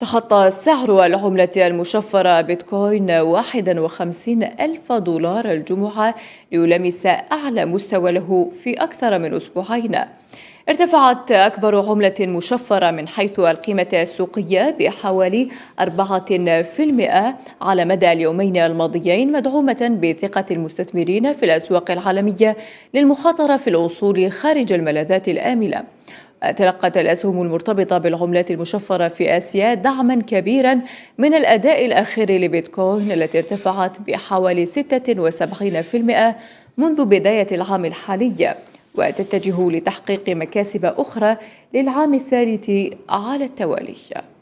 تخطى سعر العملة المشفرة بيتكوين 51 ألف دولار الجمعة ليلامس أعلى مستوى له في أكثر من أسبوعين ارتفعت أكبر عملة مشفرة من حيث القيمة السوقية بحوالي 4% على مدى اليومين الماضيين مدعومة بثقة المستثمرين في الأسواق العالمية للمخاطرة في الأصول خارج الملاذات الآملة تلقت الأسهم المرتبطة بالعملات المشفرة في آسيا دعما كبيرا من الأداء الأخير لبيتكوين التي ارتفعت بحوالي 76% منذ بداية العام الحالي وتتجه لتحقيق مكاسب أخرى للعام الثالث على التوالي